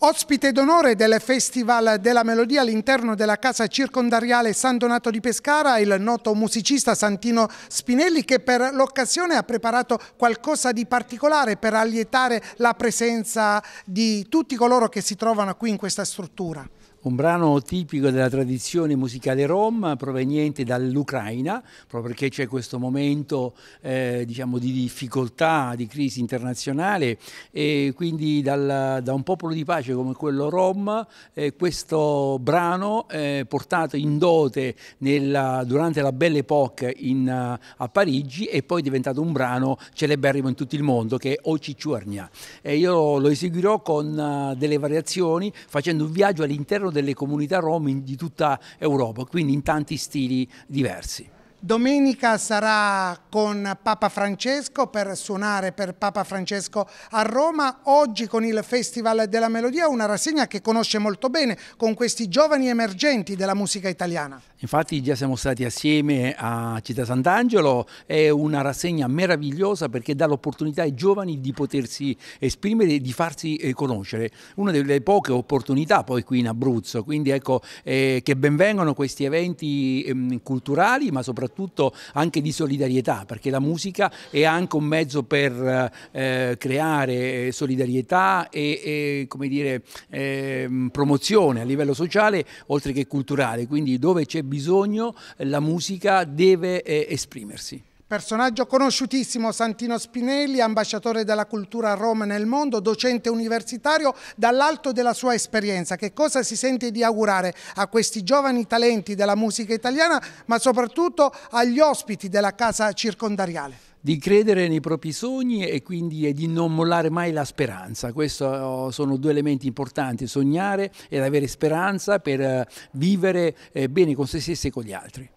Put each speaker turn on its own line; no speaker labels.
Ospite d'onore del Festival della Melodia all'interno della casa circondariale San Donato di Pescara, il noto musicista Santino Spinelli che per l'occasione ha preparato qualcosa di particolare per allietare la presenza di tutti coloro che si trovano qui in questa struttura
un brano tipico della tradizione musicale rom proveniente dall'Ucraina, proprio perché c'è questo momento eh, diciamo di difficoltà, di crisi internazionale e quindi dal, da un popolo di pace come quello rom eh, questo brano eh, portato in dote nella, durante la Belle Époque in, a Parigi e poi è diventato un brano celeberrimo in tutto il mondo che è O Cicciuarnia. io lo eseguirò con eh, delle variazioni facendo un viaggio all'interno delle comunità rom di tutta Europa, quindi in tanti stili diversi.
Domenica sarà con Papa Francesco per suonare per Papa Francesco a Roma, oggi con il Festival della Melodia, una rassegna che conosce molto bene con questi giovani emergenti della musica italiana.
Infatti già siamo stati assieme a Città Sant'Angelo, è una rassegna meravigliosa perché dà l'opportunità ai giovani di potersi esprimere e di farsi eh, conoscere, una delle poche opportunità poi qui in Abruzzo, quindi ecco eh, che benvengano questi eventi eh, culturali ma soprattutto soprattutto anche di solidarietà, perché la musica è anche un mezzo per eh, creare eh, solidarietà e, e dire, eh, promozione a livello sociale oltre che culturale, quindi dove c'è bisogno la musica deve eh, esprimersi.
Personaggio conosciutissimo Santino Spinelli, ambasciatore della cultura a Roma nel mondo, docente universitario, dall'alto della sua esperienza, che cosa si sente di augurare a questi giovani talenti della musica italiana, ma soprattutto agli ospiti della casa circondariale?
di credere nei propri sogni e quindi di non mollare mai la speranza. Questi eh, sono due elementi importanti, sognare ed avere speranza per eh, vivere eh, bene con se stessi e con gli altri.